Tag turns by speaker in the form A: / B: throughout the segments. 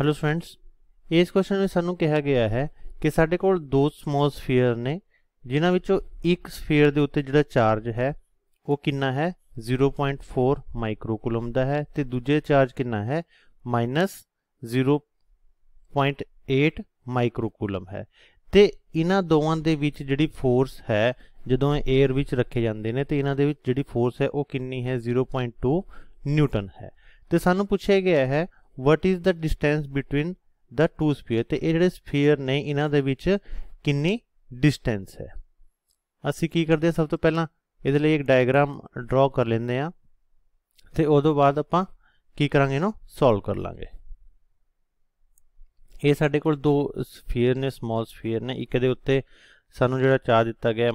A: Hello friends ਇਸ question ਵਿੱਚ ਸਾਨੂੰ ਕਿਹਾ ਗਿਆ ਹੈ ਕਿ ਸਾਡੇ ਕੋਲ ਦੋ ਸਮਾਲ ਸਫੀਅਰ ਨੇ ਜਿਨ੍ਹਾਂ ਵਿੱਚੋਂ ਇੱਕ ਸਫੀਅਰ ਦੇ ਉੱਤੇ ਜਿਹੜਾ ਚਾਰਜ ਹੈ ਉਹ ਕਿੰਨਾ ਹੈ 0.4 ਮਾਈਕਰੋ ਕੂਲਮ ਦਾ ਹੈ ਤੇ ਦੂਜੇ ਚਾਰਜ ਕਿੰਨਾ ਹੈ -0.8 ਮਾਈਕਰੋ ਕੂਲਮ ਹੈ ਤੇ ਇਹਨਾਂ ਦੋਵਾਂ ਦੇ ਵਿੱਚ ਜਿਹੜੀ ਫੋਰਸ ਹੈ ਜਦੋਂ ਇਹ 에ਅਰ ਵਿੱਚ ਰੱਖੇ ਜਾਂਦੇ ਨੇ ਤੇ ਇਹਨਾਂ ਦੇ ਵਿੱਚ ਜਿਹੜੀ ਫੋਰਸ ਹੈ ਉਹ ਕਿੰਨੀ ਹੈ 0.2 ਨਿਊਟਨ ਹੈ ਤੇ ਸਾਨੂੰ ਪੁੱਛਿਆ ਗਿਆ ਹੈ what is the distance between the two sphere ਤੇ ਇਹ ਜਿਹੜੇ ਸਫੀਅਰ ਨੇ ਇਹਨਾਂ ਦੇ ਵਿੱਚ ਕਿੰਨੀ ਡਿਸਟੈਂਸ ਹੈ ਅਸੀਂ ਕੀ ਕਰਦੇ ਹਾਂ ਸਭ ਤੋਂ ਪਹਿਲਾਂ ਇਹਦੇ ਲਈ ਇੱਕ ਡਾਇਗਰਾਮ ਡਰਾ ਕਰ ਲੈਂਦੇ ਆ ਤੇ ਉਦੋਂ ਬਾਅਦ ਆਪਾਂ ਕੀ ਕਰਾਂਗੇ ਇਹਨੂੰ ਸੋਲਵ ਕਰ ਲਾਂਗੇ ਇਹ ਸਾਡੇ ਕੋਲ ਦੋ ਸਫੀਅਰ ਨੇ ਸਮਾਲ ਸਫੀਅਰ ਨੇ ਇੱਕ ਦੇ ਉੱਤੇ ਸਾਨੂੰ ਜਿਹੜਾ ਚਾਰਜ ਦਿੱਤਾ ਗਿਆ ਹੈ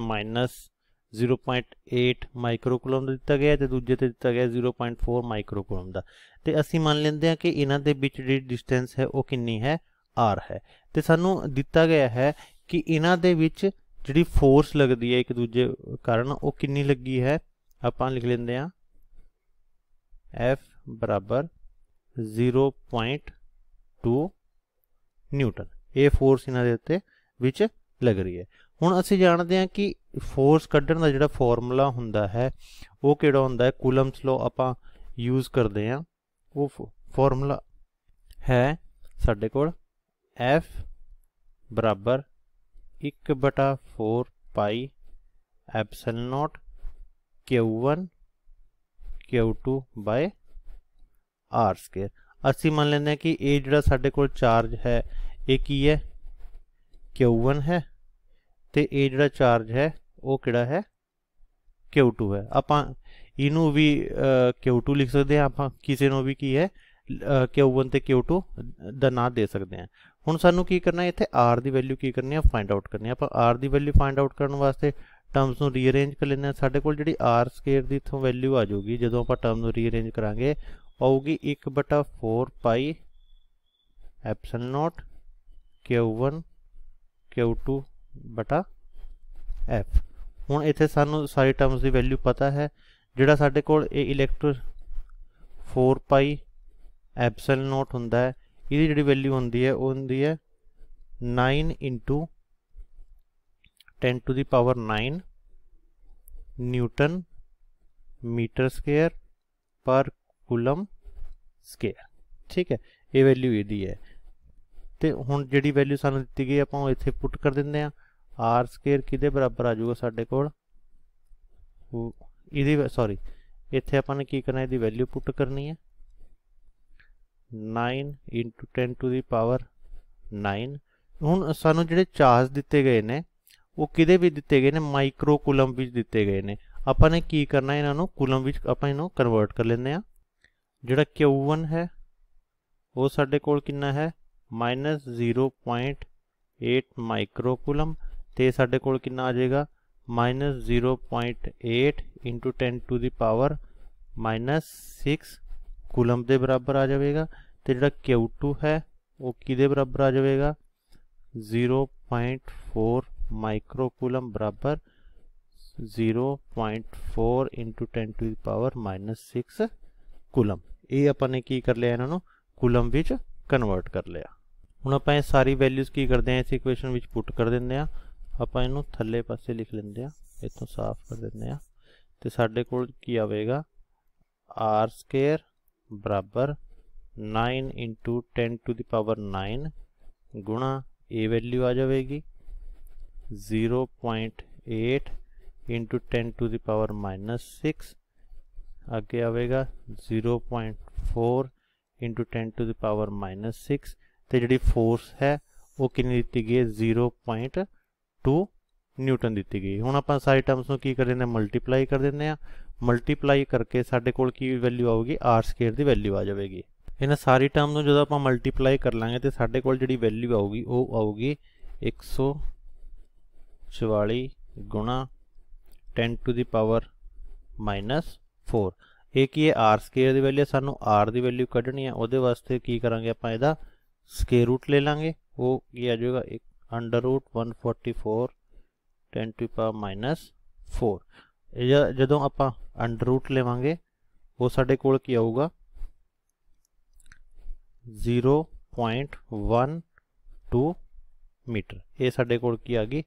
A: 0.8 ਮਾਈਕਰੋ ਕੂਲਮ ਦਾ ਦਿੱਤਾ ਗਿਆ ਤੇ ਦੂਜੇ ਤੇ ਦਿੱਤਾ ਗਿਆ 0.4 ਮਾਈਕਰੋ ਕੂਲਮ ਦਾ ਤੇ ਅਸੀਂ ਮੰਨ ਲੈਂਦੇ ਹਾਂ ਕਿ ਇਹਨਾਂ ਦੇ ਵਿੱਚ ਜਿਹੜੀ ਡਿਸਟੈਂਸ ਹੈ ਉਹ ਕਿੰਨੀ ਹੈ r ਹੈ ਤੇ ਸਾਨੂੰ ਦਿੱਤਾ ਗਿਆ ਹੈ ਕਿ ਇਹਨਾਂ ਦੇ ਵਿੱਚ ਜਿਹੜੀ ਫੋਰਸ ਲੱਗਦੀ ਹੈ ਇੱਕ ਦੂਜੇ ਕਾਰਨ ਉਹ ਕਿੰਨੀ ਲੱਗੀ ਹੈ ਆਪਾਂ ਲਿਖ ਲੈਂਦੇ ਹਾਂ F 0.2 ਨਿਊਟਨ ਇਹ ਫੋਰਸ ਇਹਨਾਂ ਦੇ ਉੱਤੇ ਵਿੱਚ ਲੱਗ ਰਹੀ ਹੈ ਹੁਣ ਅਸੀਂ ਜਾਣਦੇ ਹਾਂ ਕਿ ਫੋਰਸ ਕੱਢਣ ਦਾ ਜਿਹੜਾ ਫਾਰਮੂਲਾ ਹੁੰਦਾ ਹੈ ਉਹ ਕਿਹੜਾ ਹੁੰਦਾ ਹੈ ਕੂਲਮਸ ਲੋ ਆਪਾਂ ਯੂਜ਼ ਕਰਦੇ ਹਾਂ ਉਹ ਫਾਰਮੂਲਾ ਹੈ ਸਾਡੇ ਕੋਲ F ਬਰਾਬਰ 1/4 ਪਾਈ ਐਪਸਿਲਨ ਨਾਟ Q1 Q2 R2 ਅਸੀਂ ਮੰਨ ਲੈਂਦੇ ਹਾਂ ਕਿ ਇਹ ਜਿਹੜਾ ਸਾਡੇ ਕੋਲ ਚਾਰਜ ਹੈ ਇਹ ਕੀ ਹੈ Q1 ਹੈ ਤੇ ਇਹ ਜਿਹੜਾ ਚਾਰਜ ਹੈ ਉਹ ਕਿਹੜਾ ਹੈ Q2 ਹੈ ਆਪਾਂ ਇਹਨੂੰ ਵੀ Q2 ਲਿਖ ਸਕਦੇ ਆ ਆਪਾਂ ਕਿਸੇ ਨੂੰ ਵੀ ਕੀ ਹੈ Q1 ਤੇ Q2 ਦਾ ਨਾਮ ਦੇ ਸਕਦੇ ਆ ਹੁਣ ਸਾਨੂੰ ਕੀ ਕਰਨਾ ਹੈ ਇੱਥੇ R ਦੀ ਵੈਲਿਊ ਕੀ ਕਰਨੀ ਹੈ ਫਾਈਂਡ ਆਊਟ ਕਰਨੀ ਹੈ ਆਪਾਂ R ਦੀ ਵੈਲਿਊ ਫਾਈਂਡ ਆਊਟ ਕਰਨ ਵਾਸਤੇ ਟਰਮਸ ਨੂੰ ਰੀਅਰੇਂਜ ਕਰ ਲੈਣਾ ਸਾਡੇ ਕੋਲ ਜਿਹੜੀ R ਸਕੁਅਰ ਦੀ ਇਥੋਂ ਵੈਲਿਊ ਆ ਜਾਊਗੀ ਜਦੋਂ ਆਪਾਂ ਟਰਮ ਨੂੰ ਰੀਅਰੇਂਜ ਕਰਾਂਗੇ ਆਊਗੀ 1/4 pi epsilon Q1 Q two बटा एफ हूँ इतने सू सारी टर्म्स की वैल्यू पता है जोड़ा साढ़े को फोर पाई एबसल नोट हों जी वैल्यू होंगी है वह होंगी है nine into ten to the power nine newton metre square per coulomb square ठीक है ये वैल्यू यदि है ਤੇ ਹੁਣ ਜਿਹੜੀ ਵੈਲਿਊ ਸਾਨੂੰ ਦਿੱਤੀ ਗਈ ਆਪਾਂ ਉਹ ਇੱਥੇ ਪੁੱਟ ਕਰ ਦਿੰਦੇ ਆ r ਸਕੁਅਰ ਕਿਦੇ ਬਰਾਬਰ ਆ ਜਾਊਗਾ ਸਾਡੇ ਕੋਲ ਇਹਦੀ ਸੌਰੀ ਇੱਥੇ ਆਪਾਂ ਨੇ ਕੀ ਕਰਨਾ ਇਹਦੀ ਵੈਲਿਊ ਪੁੱਟ ਕਰਨੀ ਹੈ 9 10 ਟੂ ਦੀ ਪਾਵਰ 9 ਹੁਣ ਸਾਨੂੰ ਜਿਹੜੇ ਚਾਰਜ ਦਿੱਤੇ ਗਏ ਨੇ ਉਹ ਕਿਦੇ ਵੀ ਦਿੱਤੇ ਗਏ ਨੇ ਮਾਈਕਰੋ ਕੂਲਮ ਵਿੱਚ ਦਿੱਤੇ ਗਏ ਨੇ ਆਪਾਂ ਨੇ ਕੀ ਕਰਨਾ ਇਹਨਾਂ ਨੂੰ ਕੂਲਮ ਵਿੱਚ ਆਪਾਂ ਇਹਨੂੰ ਕਨਵਰਟ ਕਰ ਲੈਂਦੇ ਆ ਜਿਹੜਾ Q1 ਹੈ ਉਹ ਸਾਡੇ ਕੋਲ ਕਿੰਨਾ ਹੈ ਮਾਈਨਸ 0.8 ਮਾਈਕਰੋਕੂਲਮ ਤੇ ਸਾਡੇ ਕੋਲ ਕਿੰਨਾ ਆ ਜਾਏਗਾ minus 0.8 into 10 to the power minus 6 coulomb ਦੇ ਬਰਾਬਰ ਆ ਜਾਵੇਗਾ ਤੇ ਜਿਹੜਾ Q2 ਹੈ ਉਹ ਕਿਦੇ ਬਰਾਬਰ ਆ ਜਾਵੇਗਾ 0.4 ਮਾਈਕਰੋਕੂਲਮ ਬਰਾਬਰ 0.4 into 10 to the power minus 6 coulomb ਇਹ ਆਪਾਂ ਨੇ ਕੀ ਕਰ ਲਿਆ ਇਹਨਾਂ ਨੂੰ ਕੂਲਮ ਵਿੱਚ ਕਨਵਰਟ ਕਰ ਲਿਆ ਹੁਣ ਆਪਾਂ ਇਹ ਸਾਰੀ ਵੈਲਿਊਜ਼ ਕੀ ਕਰਦੇ ਆ ਇਸ ਇਕੁਏਸ਼ਨ ਵਿੱਚ ਪੁੱਟ ਕਰ ਦਿੰਦੇ ਆ ਆਪਾਂ ਇਹਨੂੰ ਥੱਲੇ ਪਾਸੇ ਲਿਖ ਲੈਂਦੇ ਆ ਇਥੋਂ ਸਾਫ਼ ਕਰ ਦਿੰਦੇ ਆ ਤੇ ਸਾਡੇ ਕੋਲ ਕੀ ਆਵੇਗਾ r² ਬਰਾਬਰ 9 10 ਟੂ ਦੀ ਪਾਵਰ 9 ਗੁਣਾ a ਵੈਲਿਊ ਆ ਜਾਵੇਗੀ 0.8 10 ਟੂ ਦੀ ਪਾਵਰ -6 ਅੱਗੇ ਆਵੇਗਾ 0.4 10 ਟੂ ਦੀ ਪਾਵਰ -6 ਤੇ ਜਿਹੜੀ ਫੋਰਸ ਹੈ ਉਹ ਕਿੰਨੀ ਦਿੱਤੀ ਗਈ ਹੈ 0.2 ਨਿਊਟਨ ਦਿੱਤੀ ਗਈ ਹੁਣ ਆਪਾਂ ਸਾਰੇ ਟਰਮਸ ਨੂੰ ਕੀ ਕਰ ਦਿੰਦੇ ਆ ਮਲਟੀਪਲਾਈ ਕਰ ਦਿੰਦੇ ਆ ਮਲਟੀਪਲਾਈ ਕਰਕੇ ਸਾਡੇ ਕੋਲ ਕੀ ਵੈਲਿਊ ਆਊਗੀ r ਸਕੁਅਰ ਦੀ ਵੈਲਿਊ ਆ ਜਾਵੇਗੀ ਇਹਨਾਂ ਸਾਰੀ ਟਰਮ ਨੂੰ ਜਦੋਂ ਆਪਾਂ ਮਲਟੀਪਲਾਈ ਕਰ ਲਾਂਗੇ ਤੇ ਸਾਡੇ ਕੋਲ ਜਿਹੜੀ ਵੈਲਿਊ ਆਊਗੀ ਉਹ ਆਊਗੀ 144 ਗੁਣਾ 10 ਟੂ ਦੀ ਪਾਵਰ -4 ਇਹ ਕੀ ਹੈ r ਸਕੁਅਰ ਦੀ ਵੈਲਿਊ ਸਾਨੂੰ r ਦੀ ਵੈਲਿਊ ਕੱਢਣੀ ਹੈ ਉਹਦੇ ਵਾਸਤੇ ਕੀ ਕਰਾਂਗੇ ਆਪਾਂ ਇਹਦਾ इसके रूट ले लेंगे वो ये आ जाएगा एक under root 144 forty four ten to power minus four ਜਦੋਂ ਆਪਾਂ ਅੰਡਰ ਰੂਟ ਲਵਾਂਗੇ ਉਹ ਸਾਡੇ ਕੋਲ ਕੀ ਆਊਗਾ 0.12 ਮੀਟਰ ਇਹ ਸਾਡੇ ਕੋਲ ਕੀ ਆ ਗਈ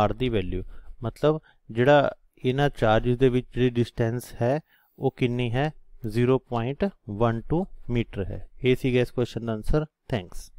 A: r ਦੀ ਵੈਲਿਊ ਮਤਲਬ ਜਿਹੜਾ ਇਹਨਾਂ ਚਾਰजेस ਦੇ ਵਿੱਚ ਜਿਹੜੀ ਡਿਸਟੈਂਸ ਹੈ ਉਹ ਕਿੰਨੀ ਹੈ 0.12 ਮੀਟਰ ਹੈ ਇਹ ਸੀਗਾ ਇਸ ਕੁਐਸਚਨ ਦਾ ਆਨਸਰ Thanks.